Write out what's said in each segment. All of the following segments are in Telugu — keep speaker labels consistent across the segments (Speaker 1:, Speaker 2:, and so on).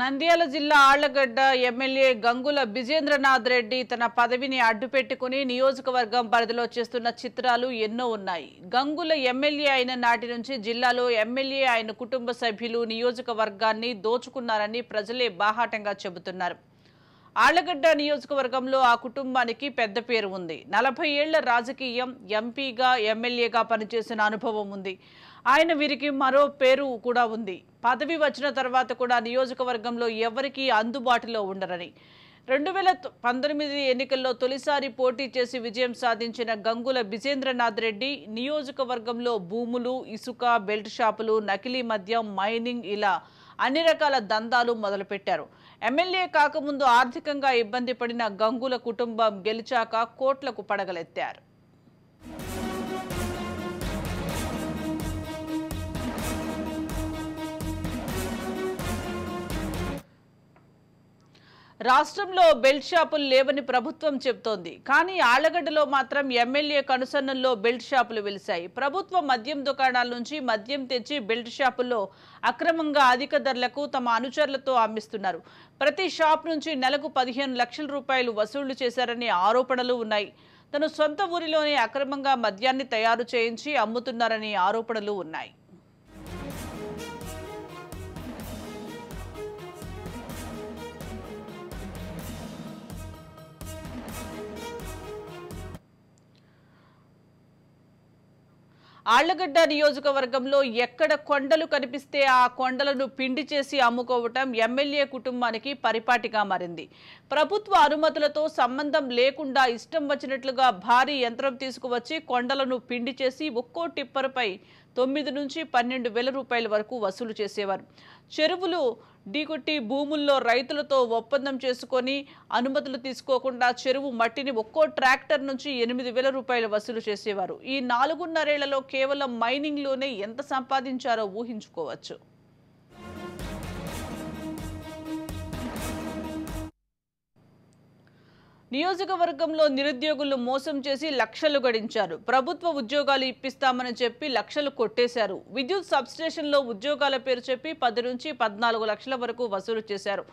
Speaker 1: నంద్యాల జిల్లా ఆళ్లగడ్డ ఎమ్మెల్యే గంగుల బిజేంద్రనాథ్ రెడ్డి తన పదవిని అడ్డుపెట్టుకుని నియోజకవర్గం పరిధిలో చేస్తున్న చిత్రాలు ఎన్నో ఉన్నాయి గంగుల ఎమ్మెల్యే అయిన నాటి నుంచి జిల్లాలో ఎమ్మెల్యే ఆయన కుటుంబ సభ్యులు నియోజకవర్గాన్ని దోచుకున్నారని ప్రజలే బాహాటంగా చెబుతున్నారు ఆళ్లగడ్డ నియోజకవర్గంలో ఆ కుటుంబానికి పెద్ద పేరు ఉంది నలభై ఏళ్ల రాజకీయం ఎంపీగా ఎమ్మెల్యేగా పనిచేసిన అనుభవం ఉంది ఆయన వీరికి మరో పేరు కూడా ఉంది పదవి వచ్చిన తర్వాత కూడా నియోజకవర్గంలో ఎవరికీ అందుబాటులో ఉండరని రెండు వేల పంతొమ్మిది ఎన్నికల్లో తొలిసారి పోటీ చేసి విజయం సాధించిన గంగుల బిజేంద్రనాథ్ రెడ్డి నియోజకవర్గంలో భూములు ఇసుక బెల్ట్ షాపులు నకిలీ మద్యం మైనింగ్ ఇలా అన్ని రకాల దందాలు మొదలుపెట్టారు ఎమ్మెల్యే కాకముందు ఆర్థికంగా ఇబ్బంది పడిన గంగుల కుటుంబం గెలిచాక కోట్లకు పడగలెత్తారు రాష్ట్రంలో బెల్ట్ షాపులు లేవని ప్రభుత్వం చెబుతోంది కానీ ఆళ్లగడ్డలో మాత్రం ఎమ్మెల్యే కనుసన్నల్లో బెల్ట్ షాపులు వెలిశాయి ప్రభుత్వ మద్యం దుకాణాల నుంచి మద్యం తెచ్చి బెల్ట్ షాపుల్లో అక్రమంగా అధిక ధరలకు తమ అనుచరులతో అమ్మిస్తున్నారు ప్రతి షాప్ నుంచి నెలకు పదిహేను లక్షల రూపాయలు వసూళ్లు చేశారనే ఆరోపణలు ఉన్నాయి తను సొంత ఊరిలోనే అక్రమంగా మద్యాన్ని తయారు చేయించి అమ్ముతున్నారనే ఆరోపణలు ఉన్నాయి ఆళ్లగడ్డ నియోజకవర్గంలో ఎక్కడ కొండలు కనిపిస్తే ఆ కొండలను పిండి చేసి అమ్ముకోవటం ఎమ్మెల్యే కుటుంబానికి పరిపాటిగా మారింది ప్రభుత్వ అనుమతులతో సంబంధం లేకుండా ఇష్టం వచ్చినట్లుగా భారీ యంత్రం తీసుకువచ్చి కొండలను పిండి చేసి ఒక్కో టిప్పర్పై తొమ్మిది నుంచి పన్నెండు వేల రూపాయల వరకు వసూలు చేసేవారు చెరువులు ఢీకొట్టి భూముల్లో రైతులతో ఒప్పందం చేసుకొని అనుమతులు తీసుకోకుండా చెరువు మట్టిని ఒక్కో ట్రాక్టర్ నుంచి ఎనిమిది వేల రూపాయలు వసూలు చేసేవారు ఈ నాలుగున్నరేళ్లలో కేవలం మైనింగ్లోనే ఎంత సంపాదించారో ఊహించుకోవచ్చు నియోజకవర్గంలో నిరుద్యోగులు మోసం చేసి లక్షలు గడించారు ప్రభుత్వ ఉద్యోగాలు ఇప్పిస్తామని చెప్పి లక్షలు కొట్టేశారు విద్యుత్ సబ్స్టేషన్లో ఉద్యోగాల పేరు చెప్పి పది నుంచి పద్నాలుగు లక్షల వరకు వసూలు చేశారు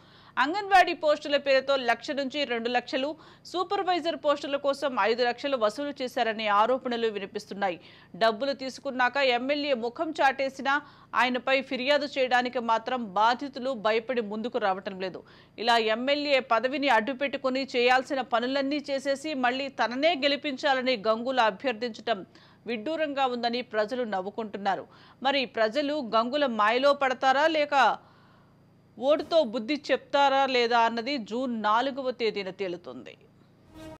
Speaker 1: అంగన్వాడీ పోస్టుల పేరుతో లక్ష నుంచి రెండు లక్షలు సూపర్వైజర్ పోస్టుల కోసం ఐదు లక్షలు వసూలు చేశారనే ఆరోపణలు వినిపిస్తున్నాయి డబ్బులు తీసుకున్నాక ఎమ్మెల్యే ముఖం చాటేసినా ఆయనపై ఫిర్యాదు చేయడానికి మాత్రం బాధితులు భయపడి ముందుకు రావటం లేదు ఇలా ఎమ్మెల్యే పదవిని అడ్డుపెట్టుకుని చేయాల్సిన పనులన్నీ చేసేసి మళ్ళీ తననే గెలిపించాలని గంగుల అభ్యర్థించటం విడ్డూరంగా ఉందని ప్రజలు నవ్వుకుంటున్నారు మరి ప్రజలు గంగుల మాయలో పడతారా లేక ఓటుతో బుద్ధి చెప్తారా లేదా అన్నది జూన్ నాలుగవ తేదీన తేలుతుంది